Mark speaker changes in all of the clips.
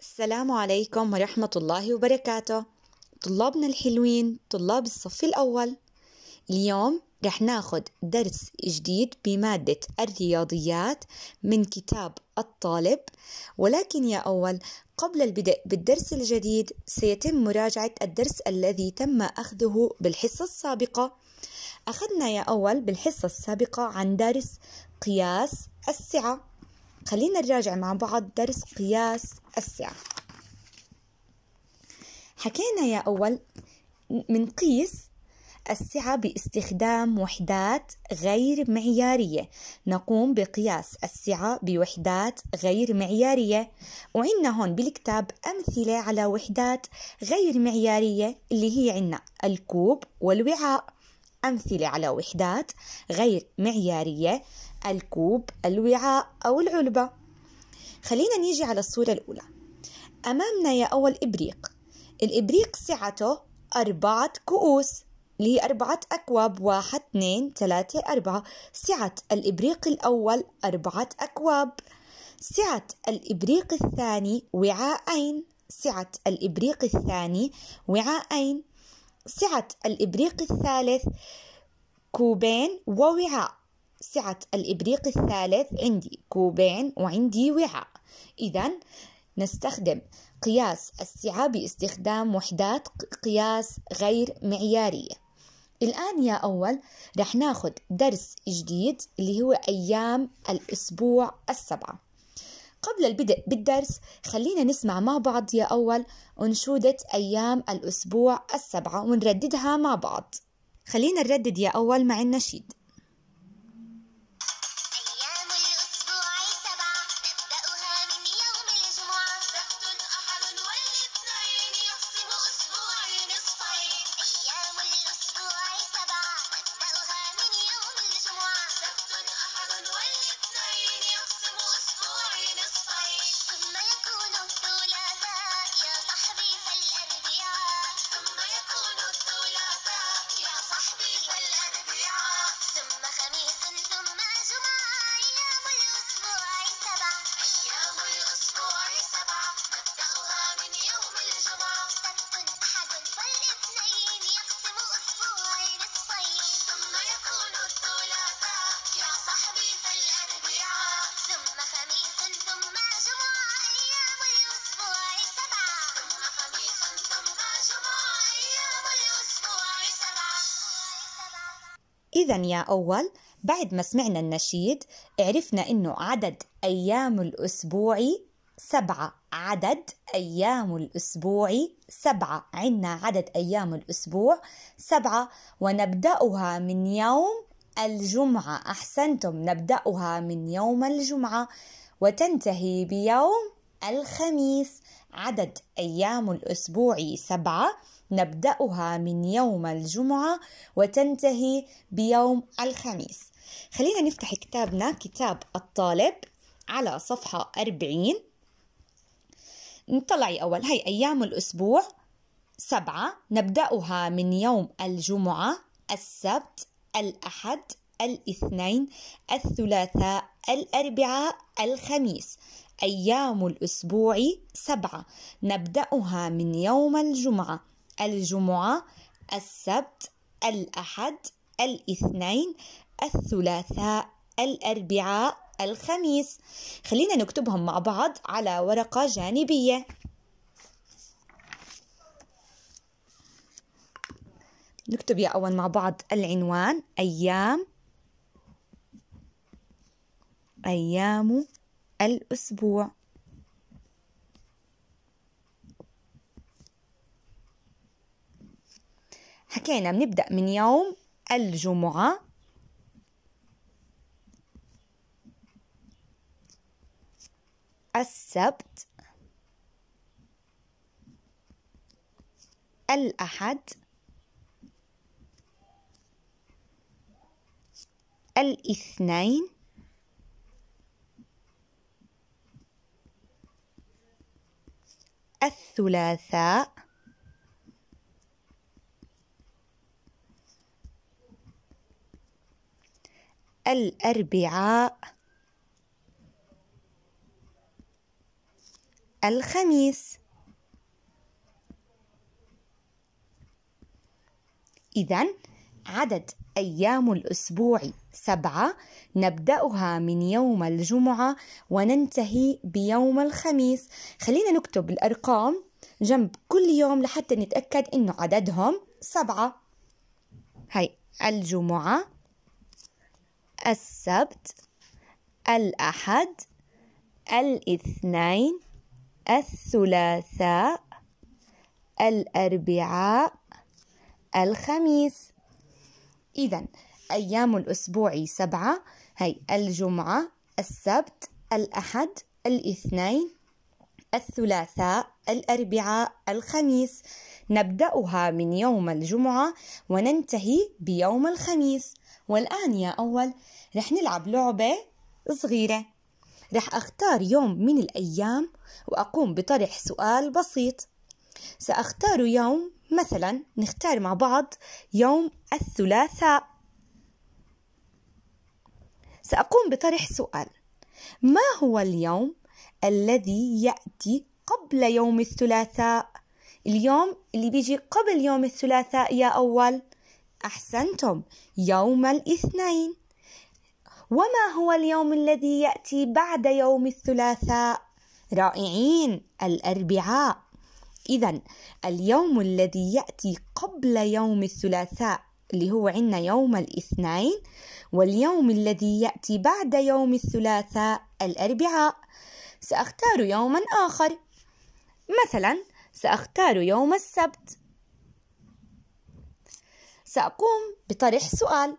Speaker 1: السلام عليكم ورحمة الله وبركاته طلابنا الحلوين طلاب الصف الأول اليوم رح ناخد درس جديد بمادة الرياضيات من كتاب الطالب ولكن يا أول قبل البدء بالدرس الجديد سيتم مراجعة الدرس الذي تم أخذه بالحصة السابقة أخذنا يا أول بالحصة السابقة عن درس قياس السعة خلينا نراجع مع بعض درس قياس السعة حكينا يا أول منقيس السعة باستخدام وحدات غير معيارية نقوم بقياس السعة بوحدات غير معيارية وعندنا هون بالكتاب أمثلة على وحدات غير معيارية اللي هي عندنا الكوب والوعاء أمثلة على وحدات غير معيارية الكوب الوعاء أو العلبة خلينا نيجي على الصورة الأولى أمامنا يا أول إبريق الإبريق سعته أربعة كؤوس اللي هي أربعة أكواب واحد اثنين ثلاثة أربعة سعة الإبريق الأول أربعة أكواب سعة الإبريق الثاني وعاءين سعة الإبريق الثاني وعاءين سعة الإبريق الثالث كوبين ووعاء سعة الإبريق الثالث عندي كوبين وعندي وعاء إذا نستخدم قياس السعة باستخدام وحدات قياس غير معيارية الآن يا أول رح ناخد درس جديد اللي هو أيام الأسبوع السبعة قبل البدء بالدرس خلينا نسمع مع بعض يا أول أنشودة أيام الأسبوع السبعة ونرددها مع بعض خلينا نردد يا أول مع النشيد إذا يا أول بعد ما سمعنا النشيد عرفنا إنه عدد أيام الأسبوع سبعة عدد أيام الأسبوع سبعة عنا عدد أيام الأسبوع سبعة ونبدأها من يوم الجمعة أحسنتم نبدأها من يوم الجمعة وتنتهي بيوم الخميس عدد أيام الأسبوع سبعة نبدأها من يوم الجمعة وتنتهي بيوم الخميس خلينا نفتح كتابنا كتاب الطالب على صفحة 40 نطلعي أول هاي أيام الأسبوع سبعة نبدأها من يوم الجمعة السبت الأحد الاثنين الثلاثاء الأربعاء الخميس أيام الأسبوع سبعة نبدأها من يوم الجمعة الجمعة السبت الأحد الاثنين الثلاثاء الأربعاء الخميس خلينا نكتبهم مع بعض على ورقة جانبية نكتب يا أول مع بعض العنوان أيام أيام الأسبوع حكينا بنبدأ من يوم الجمعة السبت الأحد الاثنين الثلاثاء الأربعاء الخميس إذا عدد أيام الأسبوع سبعة نبدأها من يوم الجمعة وننتهي بيوم الخميس خلينا نكتب الأرقام جنب كل يوم لحتى نتأكد إنه عددهم سبعة هاي الجمعة السبت الأحد الاثنين الثلاثاء الأربعاء الخميس إذا أيام الأسبوع سبعة هي الجمعة السبت الأحد الاثنين الثلاثاء الأربعاء الخميس نبدأها من يوم الجمعة وننتهي بيوم الخميس والآن يا أول رح نلعب لعبة صغيرة رح أختار يوم من الأيام وأقوم بطرح سؤال بسيط سأختار يوم مثلا نختار مع بعض يوم الثلاثاء سأقوم بطرح سؤال ما هو اليوم الذي يأتي قبل يوم الثلاثاء اليوم اللي بيجي قبل يوم الثلاثاء يا أول أحسنتم يوم الاثنين وما هو اليوم الذي يأتي بعد يوم الثلاثاء رائعين الأربعاء إذا اليوم الذي يأتي قبل يوم الثلاثاء اللي هو عندنا يوم الاثنين واليوم الذي يأتي بعد يوم الثلاثاء الأربعاء سأختار يوما آخر مثلا سأختار يوم السبت سأقوم بطرح سؤال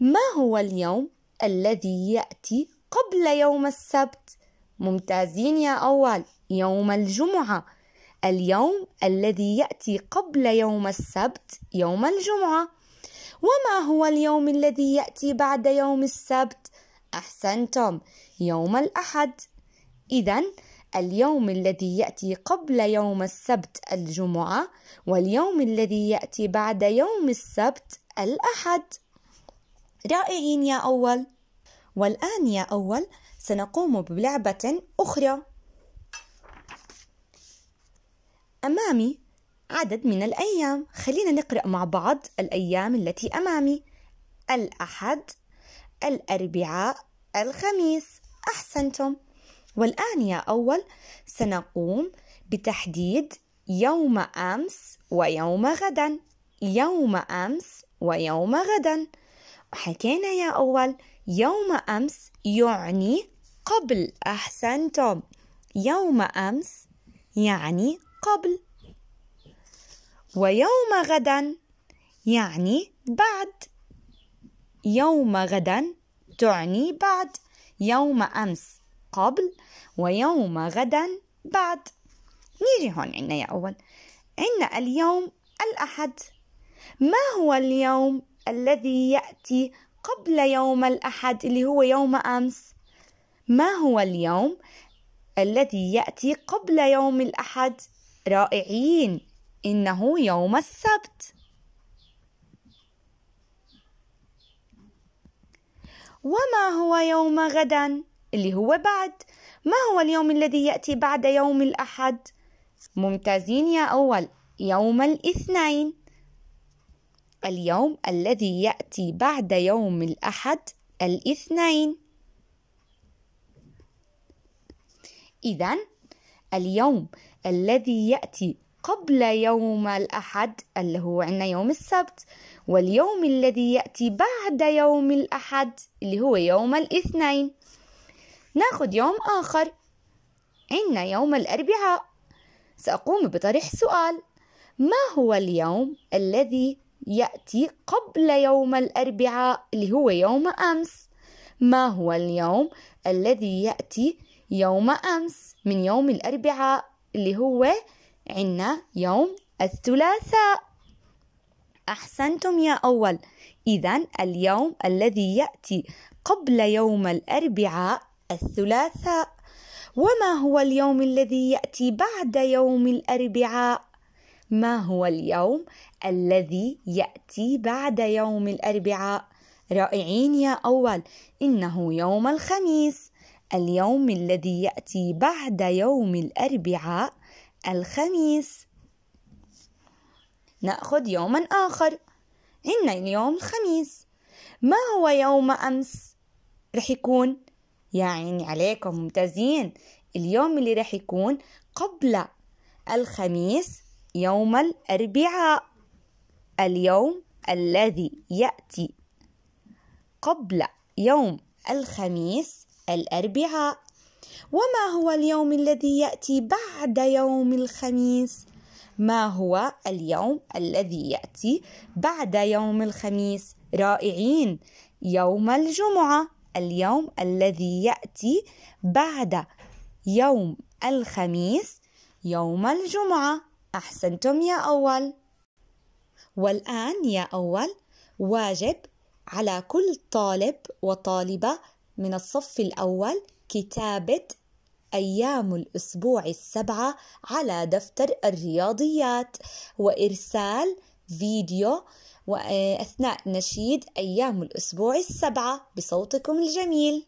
Speaker 1: ما هو اليوم الذي يأتي قبل يوم السبت؟ ممتازين يا أول يوم الجمعة اليوم الذي يأتي قبل يوم السبت يوم الجمعة وما هو اليوم الذي يأتي بعد يوم السبت؟ أحسنتم يوم الأحد إذا اليوم الذي ياتي قبل يوم السبت الجمعه واليوم الذي ياتي بعد يوم السبت الاحد رائعين يا اول والان يا اول سنقوم بلعبه اخرى امامي عدد من الايام خلينا نقرا مع بعض الايام التي امامي الاحد الاربعاء الخميس احسنتم والآن يا أول سنقوم بتحديد يوم أمس ويوم غدا يوم أمس ويوم غدا حكينا يا أول يوم أمس يعني قبل أحسنتم يوم أمس يعني قبل ويوم غدا يعني بعد يوم غدا تعني بعد يوم أمس قبل ويوم غدا بعد نيجي هون عنا يا أول عنا اليوم الأحد ما هو اليوم الذي يأتي قبل يوم الأحد اللي هو يوم أمس ما هو اليوم الذي يأتي قبل يوم الأحد رائعين إنه يوم السبت وما هو يوم غدا اللي هو بعد ما هو اليوم الذي يأتي بعد يوم الأحد؟ ممتازين يا أول يوم الاثنين اليوم الذي يأتي بعد يوم الأحد الاثنين إذا اليوم الذي يأتي قبل يوم الأحد اللي هو عندنا يوم السبت واليوم الذي يأتي بعد يوم الأحد اللي هو يوم الاثنين ناخذ يوم آخر عنا يوم الأربعاء سأقوم بطرح سؤال ما هو اليوم الذي يأتي قبل يوم الأربعاء اللي هو يوم أمس ما هو اليوم الذي يأتي يوم أمس من يوم الأربعاء اللي هو عنا يوم الثلاثاء أحسنتم يا أول إذا اليوم الذي يأتي قبل يوم الأربعاء الثلاثاء وما هو اليوم الذي ياتي بعد يوم الاربعاء ما هو اليوم الذي ياتي بعد يوم الاربعاء رائعين يا اول انه يوم الخميس اليوم الذي ياتي بعد يوم الاربعاء الخميس ناخذ يوما اخر عندنا اليوم الخميس ما هو يوم امس رح يكون يا عيني عليكم ممتازين اليوم اللي راح يكون قبل الخميس يوم الأربعاء اليوم الذي يأتي قبل يوم الخميس الأربعاء وما هو اليوم الذي يأتي بعد يوم الخميس؟ ما هو اليوم الذي يأتي بعد يوم الخميس؟ رائعين يوم الجمعة اليوم الذي يأتي بعد يوم الخميس يوم الجمعة أحسنتم يا أول والآن يا أول واجب على كل طالب وطالبة من الصف الأول كتابة أيام الأسبوع السبعة على دفتر الرياضيات وإرسال فيديو وأثناء نشيد أيام الأسبوع السبعة بصوتكم الجميل